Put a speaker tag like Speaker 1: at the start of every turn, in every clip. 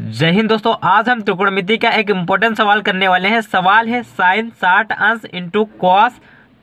Speaker 1: जय हिंद दोस्तों आज हम त्रिकोणमिति का एक इम्पोर्टेंट सवाल करने वाले हैं सवाल है साइन साठ अंश इंटू कॉस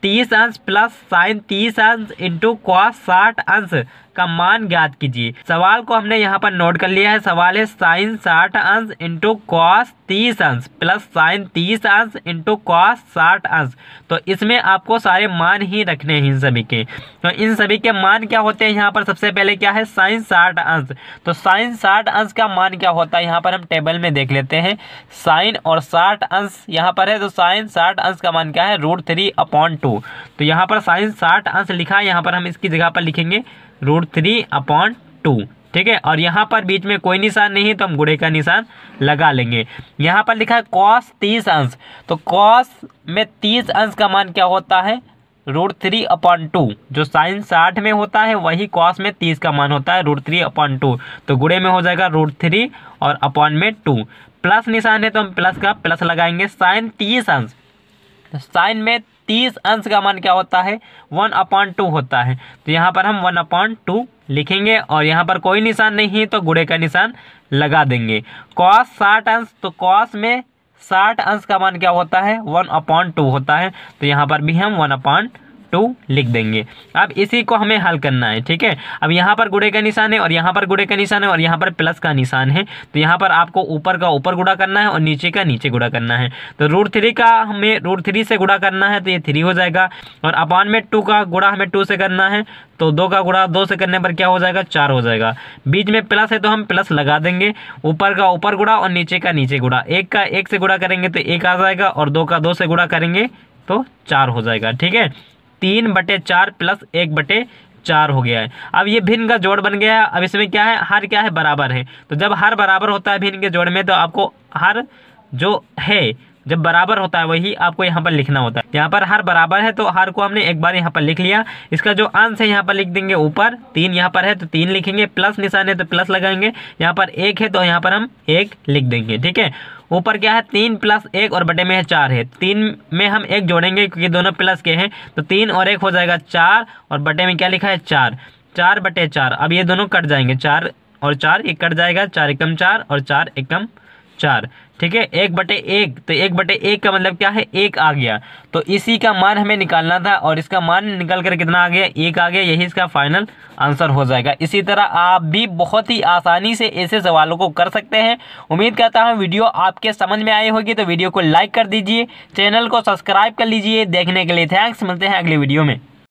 Speaker 1: तीस अंश प्लस साइन तीस अंश इंटू कॉस साठ अंश का मान ज्ञात कीजिए सवाल को हमने यहाँ पर नोट कर लिया है सवाल है साइन साठ अंश इंटू कॉस तीस अंश प्लस साइन तीस अंश इंटू कॉस साठ अंश तो इसमें आपको सारे मान ही रखने हैं इन सभी के तो इन सभी के मान क्या होते हैं यहाँ पर सबसे पहले क्या है साइन साठ अंश तो साइन साठ अंश का मान क्या होता है यहाँ पर हम टेबल में देख लेते हैं साइन और साठ अंश यहाँ पर है तो साइन साठ अंश का मान क्या है रूट थ्री अपॉन टू तो यहाँ पर साइन साठ अंश लिखा है यहाँ पर हम इसकी जगह पर लिखेंगे रूट थ्री अपॉन टू ठीक है और यहाँ पर बीच में कोई निशान नहीं है तो हम गुड़े का निशान लगा लेंगे यहाँ पर लिखा है कॉस तीस अंश तो कॉस में तीस अंश का मान क्या होता है रूट थ्री अपॉन टू जो साइन साठ में होता है वही कॉस में तीस का मान होता है रूट थ्री अपॉन टू तो गुड़े में हो जाएगा रूट थ्री और अपॉन में टू प्लस निशान है तो हम प्लस का प्लस लगाएंगे साइन तीस अंश साइन तो में तीस अंश का मान क्या होता है वन अपॉन टू होता है तो यहाँ पर हम वन अपॉन टू लिखेंगे और यहाँ पर कोई निशान नहीं है तो गुड़े का निशान लगा देंगे कॉस साठ अंश तो कॉस में साठ अंश का मान क्या होता है वन अपॉन टू होता है तो यहाँ पर भी हम वन अपॉन टू लिख देंगे अब इसी को हमें हल करना है ठीक है अब यहाँ पर गुड़े का निशान है और यहाँ पर गुड़े का निशान है और यहाँ पर प्लस का निशान है तो यहाँ पर आपको ऊपर का ऊपर गुड़ा करना है और नीचे का नीचे गुड़ा करना है तो रूट थ्री का हमें रूट थ्री से गुड़ा करना है तो ये थ्री हो जाएगा और अपान में टू का गुड़ा हमें टू से करना है तो दो का गुड़ा दो से करने पर क्या हो जाएगा चार हो जाएगा बीच में प्लस है तो हम प्लस लगा देंगे ऊपर का ऊपर गुड़ा और नीचे का नीचे गुड़ा एक का एक से गुड़ा करेंगे तो एक आ जाएगा और दो का दो से गुड़ा करेंगे तो चार हो जाएगा ठीक है तीन बटे चार प्लस एक बटे चार हो गया है अब ये भिन्न का जोड़ बन गया है अब इसमें क्या है हर क्या है बराबर है तो जब हर बराबर होता है भिन्न के जोड़ में तो आपको हर जो है जब बराबर होता है वही आपको यहाँ पर लिखना होता है यहाँ पर हर बराबर है तो हर को हमने एक बार यहाँ पर लिख लिया इसका जो अंश है यहाँ पर लिख देंगे ऊपर तीन यहाँ पर है तो तीन लिखेंगे प्लस निशान है तो प्लस लगाएंगे यहाँ पर एक है तो यहाँ पर हम एक लिख देंगे ठीक है ऊपर क्या है तीन प्लस एक और बटे में है चार है तीन में हम एक जोड़ेंगे क्योंकि दोनों प्लस के हैं तो तीन और एक हो जाएगा चार और बटे में क्या लिखा है चार चार बटे चार अब ये दोनों कट जाएंगे चार और चार ये कट जाएगा चार एकम चार और चार एकम चार ठीक है एक बटे एक तो एक बटे एक का मतलब क्या है एक आ गया तो इसी का मान हमें निकालना था और इसका मान निकल कर कितना आ गया एक आ गया यही इसका फाइनल आंसर हो जाएगा इसी तरह आप भी बहुत ही आसानी से ऐसे सवालों को कर सकते हैं उम्मीद करता हूँ वीडियो आपके समझ में आई होगी तो वीडियो को लाइक कर दीजिए चैनल को सब्सक्राइब कर लीजिए देखने के लिए थैंक्स मिलते हैं अगले वीडियो में